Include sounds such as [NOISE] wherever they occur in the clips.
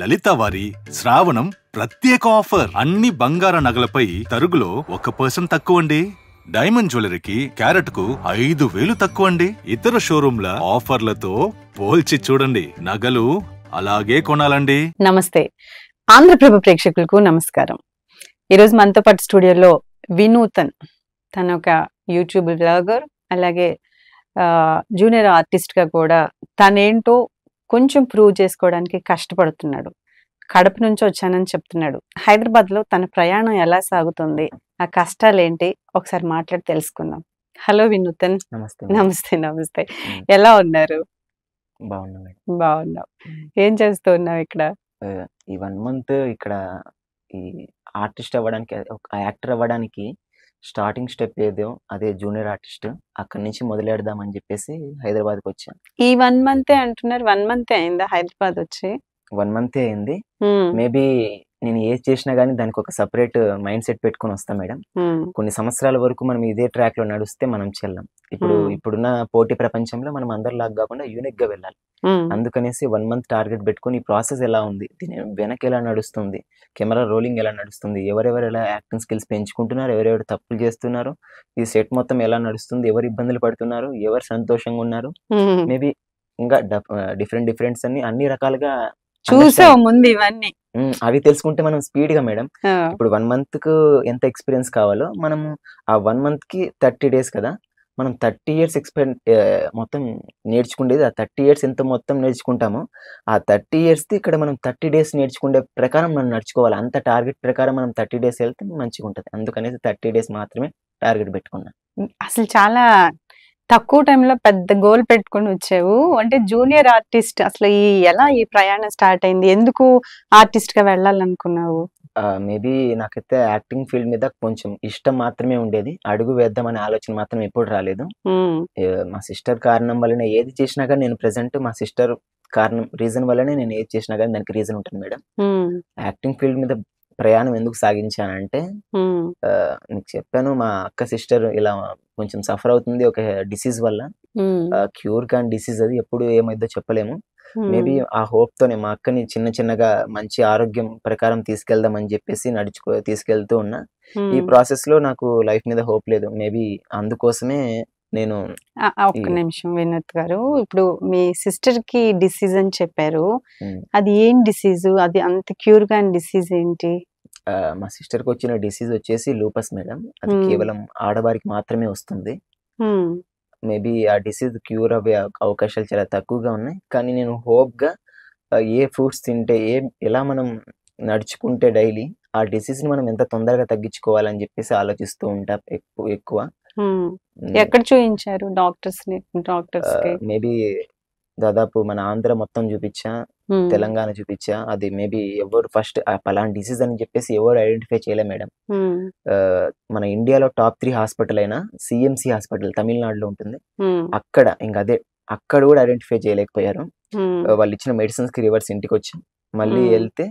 లలిత వారి శ్రావణం ప్రత్యేక ఆఫర్ అన్ని బంగార నగలపై తరుగులో ఒక పర్సెంట్ తక్కువ అండి డైమండ్ జ్యువెలరీకి క్యారెట్ కు ఐదు వేలు తక్కువ అండి ఇతర షోరూమ్ల ఆఫర్లతో పోల్చి చూడండి నగలు అలాగే కొనాలండి నమస్తే ఆంధ్రప్రభ ప్రేక్షకులకు నమస్కారం ఈరోజు మనతో పాటు స్టూడియోలో వినూతన్ తన ఒక యూట్యూబ్ బ్లాగర్ అలాగే జూనియర్ ఆర్టిస్ట్గా కూడా తనేంటో కొంచెం ప్రూవ్ చేసుకోవడానికి కష్టపడుతున్నాడు కడప నుంచి వచ్చానని చెప్తున్నాడు హైదరాబాద్లో తన ప్రయాణం ఎలా సాగుతుంది ఆ కష్టాలు ఏంటి ఒకసారి మాట్లాడి తెలుసుకుందాం హలో వినూతన్ నమస్తే నమస్తే నమస్తే ఎలా ఉన్నారు బాగున్నావు ఏం చేస్తూ ఉన్నావు ఇక్కడ ఈ వన్ మంత్ ఇక్కడ ఈ ఆర్టిస్ట్ అవ్వడానికి ఒక యాక్టర్ అవ్వడానికి స్టార్టింగ్ స్టెప్ ఏదో అదే జూనియర్ ఆర్టిస్ట్ అక్కడ నుంచి అని చెప్పేసి హైదరాబాద్ వచ్చాను ఈ వన్ మంత్ అంటున్నారు వన్ మంత్ అయిందా హైదరాబాద్ వచ్చి వన్ మంత్ అయింది మేబీ నేను ఏది చేసినా కానీ దానికి ఒక సపరేట్ మైండ్ uh, సెట్ పెట్టుకుని వస్తాం మేడం కొన్ని సంవత్సరాల వరకు మనం ఇదే ట్రాక్ లో నడిస్తే మనం చెల్లం ఇప్పుడు ఇప్పుడున్న పోటీ ప్రపంచంలో మనం అందరిలాగా కాకుండా యూనిక్ గా వెళ్ళాలి అందుకనేసి వన్ మంత్ టార్గెట్ పెట్టుకుని ఈ ప్రాసెస్ ఎలా ఉంది దీని వెనక ఎలా నడుస్తుంది కెమెరా రోలింగ్ ఎలా నడుస్తుంది ఎవరెవరు ఎలా యాక్టింగ్ స్కిల్స్ పెంచుకుంటున్నారు ఎవరెవరు తప్పులు చేస్తున్నారు ఈ సెట్ మొత్తం ఎలా నడుస్తుంది ఎవరు ఇబ్బందులు పడుతున్నారు ఎవరు సంతోషంగా ఉన్నారు మేబీ ఇంకా డిఫరెంట్ డిఫరెంట్స్ uh, అన్ని అన్ని రకాలుగా చూసావు ముందు ఇవన్నీ అవి తెలుసుకుంటే మనం స్పీడ్ గా మేడం ఇప్పుడు వన్ మంత్ కు ఎంత ఎక్స్పీరియన్స్ కావాలో మనము ఆ వన్ మంత్ కి థర్టీ డేస్ కదా మనం థర్టీ ఇయర్స్ ఎక్స్పెండ్ మొత్తం నేర్చుకునేది ఆ థర్టీ ఇయర్స్ ఎంత మొత్తం నేర్చుకుంటామో ఆ థర్టీ ఇయర్స్ది ఇక్కడ మనం థర్టీ డేస్ నేర్చుకునే ప్రకారం మనం నడుచుకోవాలి అంత టార్గెట్ ప్రకారం మనం థర్టీ డేస్ వెళ్తే మంచిగా ఉంటుంది అందుకనేది థర్టీ డేస్ మాత్రమే టార్గెట్ పెట్టుకున్నాం అసలు చాలా తక్కువ టైంలో పెద్ద గోల్ పెట్టుకుని వచ్చావు అంటే జూనియర్ ఆర్టిస్ట్ అసలు ఈ ఎలా ఈ ప్రయాణం స్టార్ట్ అయింది ఎందుకు ఆర్టిస్ట్ గా వెళ్ళాలనుకున్నావు మేబీ నాకైతే యాక్టింగ్ ఫీల్డ్ మీద కొంచెం ఇష్టం మాత్రమే ఉండేది అడుగు వేద్దాం అనే ఆలోచన మాత్రం ఎప్పుడు రాలేదు మా సిస్టర్ కారణం వల్లనే ఏది చేసినా కానీ నేను ప్రెసెంట్ మా సిస్టర్ కారణం రీజన్ వల్లనే నేను ఏది చేసినా కానీ దానికి రీజన్ ఉంటుంది మేడం యాక్టింగ్ ఫీల్డ్ మీద ప్రయాణం ఎందుకు సాగించానంటే నీకు చెప్పాను మా అక్క సిస్టర్ ఇలా కొంచెం సఫర్ అవుతుంది ఒక డిసీజ్ వల్ల క్యూర్ కాని డిసీజ్ అది ఎప్పుడు ఏమైందో చెప్పలేము మేబీ ఆ హోప్ తోనే మా అక్కని చిన్న చిన్నగా మంచి ఆరోగ్యం ప్రకారం తీసుకెళ్దాం అని చెప్పేసి నడుచుకో తీసుకెళ్తూ ఉన్నా ఈ ప్రాసెస్ లో నాకు లైఫ్ మీద హోప్ లేదు మేబీ అందుకోసమే నేను ఒక్క నిమిషం వినోద్ గారు ఇప్పుడు మీ సిస్టర్ కి డిసీజ్ అని చెప్పారు అది ఏం డిసీజ్ అది అంత క్యూర్ గా డిసీజ్ ఏంటి మా సిస్టర్ కి వచ్చిన డిసీజ్ వచ్చేసి లూపస్ మేడం అది hmm. కేవలం ఆడవారికి మాత్రమే వస్తుంది మేబీ hmm. ఆ డిసీజ్ క్యూర్ అయ్యే అవకాశాలు చాలా తక్కువగా ఉన్నాయి కానీ నేను హోప్ గా ఏ ఫ్రూట్స్ తింటే ఏ ఎలా మనం నడుచుకుంటే డైలీ ఆ ని మనం ఎంత తొందరగా తగ్గించుకోవాలని చెప్పేసి ఆలోచిస్తూ ఉంటా ఎక్కువ hmm. ఎక్కడ చూపించారు డాక్టర్స్ డాక్టర్స్ మేబీ దాదాపు మన ఆంధ్ర మొత్తం చూపించా తెలంగాణ చూపించా అది మేబీ ఎవరు ఫస్ట్ పలానా డిసీజ్ అని చెప్పేసి ఎవరు ఐడెంటిఫై చేయలే మేడం మన ఇండియాలో టాప్ త్రీ హాస్పిటల్ అయినా సిఎంసి హాస్పిటల్ తమిళనాడులో ఉంటుంది అక్కడ ఇంకా అదే అక్కడ కూడా ఐడెంటిఫై చేయలేకపోయారు వాళ్ళు ఇచ్చిన మెడిసిన్స్ కి రివర్స్ ఇంటికి వచ్చాం మళ్ళీ వెళ్తే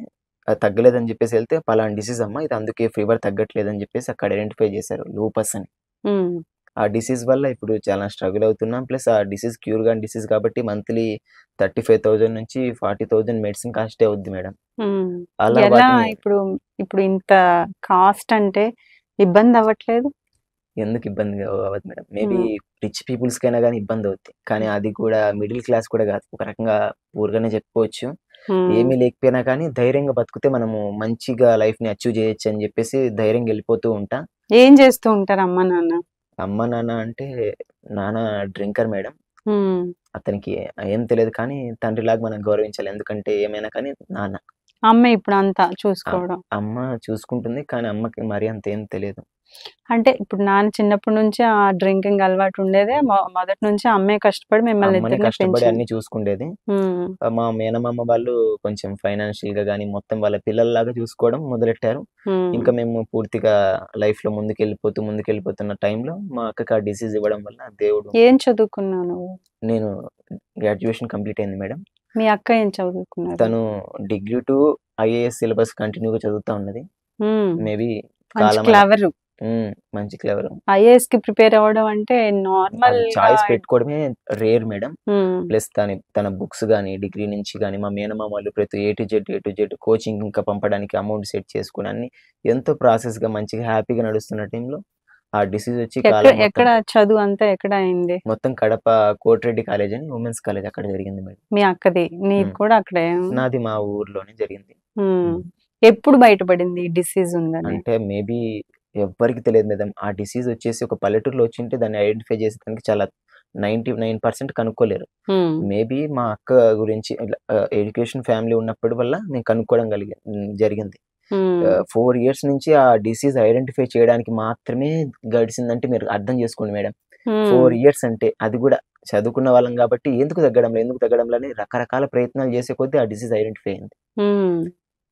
తగ్గలేదని చెప్పేసి వెళ్తే పలానా డిసీజ్ అమ్మా ఇది అందుకే ఫీవర్ అని చెప్పేసి అక్కడ ఐడెంటిఫై చేశారు లూపస్ అని ఆ డిసీజ్ వల్ల ఇప్పుడు చాలా స్ట్రగుల్ అవుతున్నాం ప్లస్ ఆ డిసీజ్ క్యూర్ కాని డిసీజ్ కాబట్టి మంత్లీ థర్టీ ఫైవ్ థౌజండ్ నుంచి ఫార్టీ థౌజండ్ మెడిసిన్ కాస్ట్ అవుద్ది మేడం అలా ఇప్పుడు ఇప్పుడు ఇంత కాస్ట్ అంటే ఇబ్బంది అవ్వట్లేదు ఎందుకు ఇబ్బంది అవ్వదు మేడం మేబీ రిచ్ పీపుల్స్ కైనా కానీ ఇబ్బంది అవుతుంది కానీ అది కూడా మిడిల్ క్లాస్ కూడా కాదు ఒక రకంగా పూర్గానే చెప్పుకోవచ్చు ఏమీ లేకపోయినా కానీ ధైర్యంగా బతికితే మనము మంచిగా లైఫ్ ని అచీవ్ చేయొచ్చు అని చెప్పేసి ధైర్యంగా వెళ్ళిపోతూ ఉంటా ఏం చేస్తూ ఉంటారు అమ్మ నాన్న అమ్మ నాన్న అంటే నాన్న డ్రింకర్ మేడం అతనికి ఏం తెలియదు కానీ తండ్రిలాగా మనం గౌరవించాలి ఎందుకంటే ఏమైనా కానీ నాన్న అమ్మ ఇప్పుడు అంతా చూసుకోవడం అమ్మ చూసుకుంటుంది కానీ అమ్మకి మరి అంత ఏం తెలియదు అంటే ఇప్పుడు నాన్న చిన్నప్పటి నుంచి ఆ డ్రింకింగ్ అలవాటు ఉండేదే మొదటి నుంచి అమ్మే కష్టపడి మిమ్మల్ని కష్టపడి అన్ని చూసుకుండేది మా మేనమామ వాళ్ళు కొంచెం ఫైనాన్షియల్ గా గానీ మొత్తం వాళ్ళ పిల్లల్లాగా చూసుకోవడం మొదలెట్టారు ఇంకా మేము పూర్తిగా లైఫ్ లో ముందుకు వెళ్ళిపోతూ ముందుకు వెళ్ళిపోతున్న టైంలో మా అక్కకి ఆ డిసీజ్ ఇవ్వడం వల్ల దేవుడు ఏం చదువుకున్నాను నేను గ్రాడ్యుయేషన్ కంప్లీట్ అయింది మేడం మీ అక్క ఏం చదువుకున్నారు తను డిగ్రీ టు ఐఏఎస్ సిలబస్ గా చదువుతా ఉన్నది మేబీ క్లవర్ మంచి క్లవర్ ఐఏఎస్ కి ప్రిపేర్ అవ్వడం అంటే నార్మల్ చాయిస్ పెట్టుకోవడమే రేర్ మేడం ప్లస్ తన తన బుక్స్ గానీ డిగ్రీ నుంచి గానీ మా మేనమా వాళ్ళు ప్రతి A to Z A to Z coaching ఇంకా పంపడానికి అమౌంట్ సెట్ చేసుకుని అన్ని ఎంతో ప్రాసెస్ గా మంచిగా హ్యాపీగా నడుస్తున్న టైంలో ఆ డిసీజ్ వచ్చి ఎక్కడ చదువు అంతా ఎక్కడ అయింది మొత్తం కడప కోటిరెడ్డి కాలేజ్ అని ఉమెన్స్ కాలేజ్ అక్కడ జరిగింది మేడం మీ అక్కది నీది కూడా అక్కడే నాది మా ఊర్లోనే జరిగింది ఎప్పుడు బయటపడింది డిసీజ్ ఉందని అంటే మేబీ ఎవ్వరికి తెలియదు మేడం ఆ డిసీజ్ వచ్చేసి ఒక పల్లెటూరులో వచ్చింటే దాన్ని ఐడెంటిఫై చేసే దానికి చాలా నైన్టీ నైన్ పర్సెంట్ కనుక్కోలేరు మేబీ మా అక్క గురించి ఎడ్యుకేషన్ ఫ్యామిలీ ఉన్నప్పటి వల్ల మేము కనుక్కోవడం కలిగి జరిగింది ఫోర్ hmm. ఇయర్స్ నుంచి ఆ డిసీజ్ ఐడెంటిఫై చేయడానికి మాత్రమే గడిచిందంటే మీరు అర్థం చేసుకోండి మేడం ఫోర్ hmm. ఇయర్స్ అంటే అది కూడా చదువుకున్న వాళ్ళం కాబట్టి ఎందుకు తగ్గడం ఎందుకు తగ్గడం లేని రకరకాల ప్రయత్నాలు చేసే కొద్దీ ఆ డిసీజ్ ఐడెంటిఫై అయింది hmm.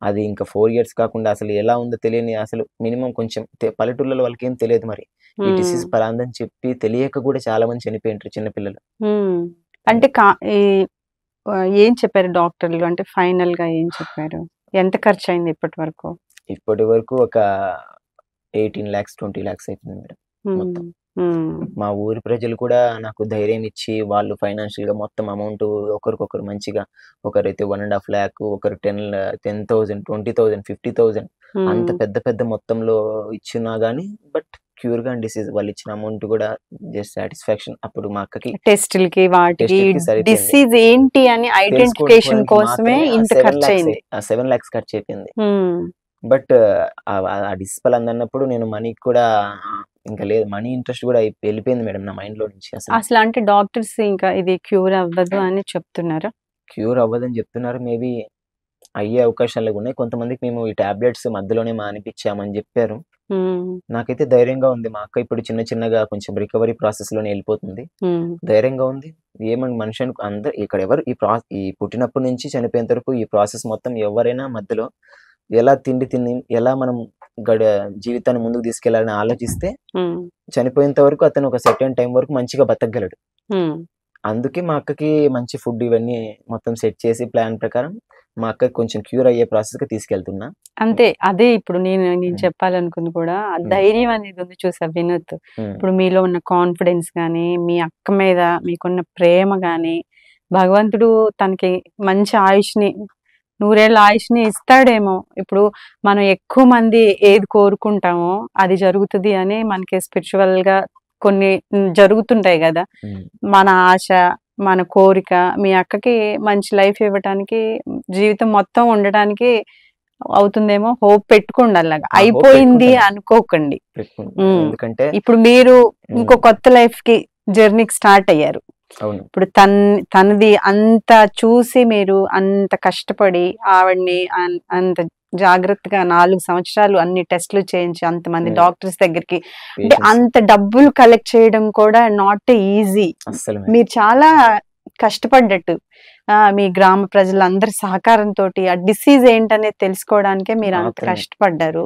అది ఇంకా ఫోర్ ఇయర్స్ కాకుండా అసలు ఎలా ఉందో తెలియని అసలు మినిమం కొంచెం పల్లెటూళ్ళలో వాళ్ళకి ఏం తెలియదు మరి ఈ డిసీజ్ పలాందని చెప్పి తెలియక కూడా చాలా మంది చనిపోయింటారు చిన్నపిల్లలు అంటే ఏం చెప్పారు డాక్టర్లు అంటే ఫైనల్ గా ఏం చెప్పారు ఎంత ఖర్చు అయింది ఇప్పటి వరకు ఇప్పటి వరకు ఒక ఎయిటీన్ లాక్స్ ట్వంటీ లాక్స్ అయిపోయింది మేడం మా ఊరి ప్రజలు కూడా నాకు ధైర్యం ఇచ్చి వాళ్ళు ఫైనాన్షియల్ గా మొత్తం అమౌంట్ ఒకరికొకరు మంచిగా ఒకరైతే వన్ అండ్ హాఫ్ లాక్ ఒకరు ten ten thousand twenty thousand fifty thousand అంత పెద్ద పెద్ద మొత్తంలో ఇచ్చినా గానీ బట్ క్యూర్ గా డిసీజ్ వాళ్ళు ఇచ్చిన అమౌంట్ కూడా జస్ట్ సాటిస్ఫాక్షన్ అప్పుడు మా అక్కకి టెస్టులకి వాటికి డిసీజ్ ఏంటి అని ఐడెంటిఫికేషన్ కోసమే ఇంత ఖర్చు అయింది సెవెన్ లాక్స్ ఖర్చు అయిపోయింది బట్ ఆ డిసిపల్ అందన్నప్పుడు నేను మనీ కూడా ఇంకా లేదు మనీ ఇంట్రెస్ట్ కూడా వెళ్ళిపోయింది మేడం నా మైండ్ లో నుంచి అసలు అసలు అంటే డాక్టర్స్ ఇంకా ఇది క్యూర్ అవ్వదు అని చెప్తున్నారు క్యూర్ అవ్వదని చెప్తున్నారు మేబీ అయ్యే అవకాశాలు ఉన్నాయి కొంతమందికి మేము ఈ టాబ్లెట్స్ మధ్యలోనే మానిపించామని చెప్పారు నాకైతే ధైర్యంగా ఉంది మా అక్క ఇప్పుడు చిన్న చిన్నగా కొంచెం రికవరీ ప్రాసెస్ లోనే వెళ్ళిపోతుంది ధైర్యంగా ఉంది ఏమని మనిషి అందరు ఇక్కడ ఎవరు ఈ ప్రా ఈ పుట్టినప్పటి నుంచి చనిపోయేంత వరకు ఈ ప్రాసెస్ మొత్తం ఎవరైనా మధ్యలో ఎలా తిండి తిని ఎలా మనం గడ జీవితాన్ని ముందుకు తీసుకెళ్లాలని ఆలోచిస్తే చనిపోయేంత వరకు అతను ఒక సెకండ్ టైం వరకు మంచిగా బతకగలడు అందుకే మా అక్కకి మంచి ఫుడ్ ఇవన్నీ మొత్తం సెట్ చేసి ప్లాన్ ప్రకారం మా అక్క కొంచెం క్యూర్ అయ్యే ప్రాసెస్ కి తీసుకెళ్తున్నా అంతే అదే ఇప్పుడు నేను నేను చెప్పాలనుకుంది కూడా ఆ ధైర్యం అనేది ఉంది చూసా వినోద్ ఇప్పుడు మీలో ఉన్న కాన్ఫిడెన్స్ కానీ మీ అక్క మీద మీకున్న ప్రేమ కానీ భగవంతుడు తనకి మంచి ఆయుష్ని నూరేళ్ళ ఆయుష్ని ఇస్తాడేమో ఇప్పుడు మనం ఎక్కువ మంది ఏది కోరుకుంటామో అది జరుగుతుంది అని మనకి స్పిరిచువల్ గా కొన్ని జరుగుతుంటాయి కదా మన ఆశ మన కోరిక మీ అక్కకి మంచి లైఫ్ ఇవ్వటానికి జీవితం మొత్తం ఉండడానికి అవుతుందేమో హోప్ పెట్టుకోండి అలాగా అయిపోయింది అనుకోకండి ఎందుకంటే ఇప్పుడు మీరు ఇంకో కొత్త లైఫ్ కి జర్నీకి స్టార్ట్ అయ్యారు ఇప్పుడు తన్ తనది అంత చూసి మీరు అంత కష్టపడి ఆవిడ్ని అంత జాగ్రత్తగా నాలుగు సంవత్సరాలు అన్ని టెస్ట్లు చేయించి అంతమంది డాక్టర్స్ దగ్గరికి అంటే అంత డబ్బులు కలెక్ట్ చేయడం కూడా నాట్ ఈజీ మీరు చాలా కష్టపడ్డట్టు మీ గ్రామ ప్రజలందరి సహకారంతో ఆ డిసీజ్ ఏంటనేది తెలుసుకోవడానికే మీరు అంత కష్టపడ్డారు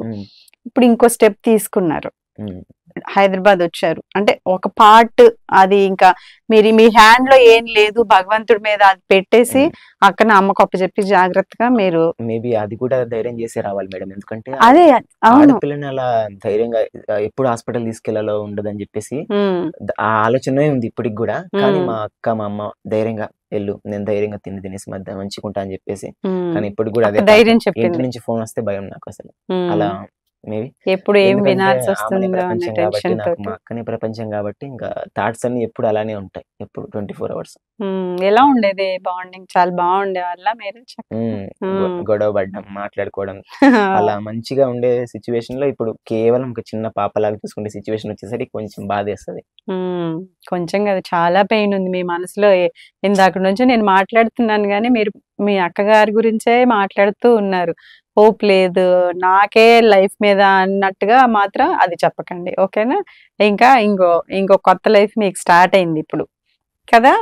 ఇప్పుడు ఇంకో స్టెప్ తీసుకున్నారు హైదరాబాద్ వచ్చారు అంటే ఒక పార్ట్ అది ఇంకా మీరు మీ హ్యాండ్ లో ఏం లేదు భగవంతుడి మీద అది పెట్టేసి అక్కడ అమ్మకొప్ప చెప్పి జాగ్రత్తగా మీరు మేబీ అది కూడా ధైర్యం చేసి రావాలి మేడం ఎందుకంటే అదే అవును పిల్లని అలా ధైర్యంగా ఎప్పుడు హాస్పిటల్ ఉండదు అని చెప్పేసి ఆ ఆలోచనే ఉంది ఇప్పటికి కూడా కానీ మా అక్క మా అమ్మ ధైర్యంగా వెళ్ళు నేను ధైర్యంగా తిండి తినేసి మధ్య మంచిగుంటా అని చెప్పేసి కానీ ఇప్పుడు కూడా అదే ధైర్యం చెప్పి నుంచి ఫోన్ వస్తే భయం నాకు అసలు అలా మేబీ ఎప్పుడు ఏం వినాల్సి వస్తుంది కాబట్టి అక్కనే ప్రపంచం కాబట్టి ఇంకా థాట్స్ అన్ని ఎప్పుడు అలానే ఉంటాయి ఎప్పుడు ట్వంటీ ఫోర్ అవర్స్ ఎలా ఉండేది బాండింగ్ చాలా బాగుండే వాళ్ళ మీరు గొడవ పడ్డం మాట్లాడుకోవడం [LAUGHS] అలా మంచిగా ఉండే సిచ్యువేషన్ లో ఇప్పుడు కేవలం ఒక చిన్న పాపలాగా చూసుకుంటే సిచ్యువేషన్ వచ్చేసరికి కొంచెం వేస్తుంది కొంచెం కదా చాలా పెయిన్ ఉంది మీ మనసులో ఇందాక నుంచి నేను మాట్లాడుతున్నాను గానీ మీరు మీ అక్కగారి గురించే మాట్లాడుతూ ఉన్నారు హోప్ లేదు నాకే లైఫ్ మీద అన్నట్టుగా మాత్రం అది చెప్పకండి ఓకేనా ఇంకా ఇంకో ఇంకో కొత్త లైఫ్ మీకు స్టార్ట్ అయింది ఇప్పుడు కదా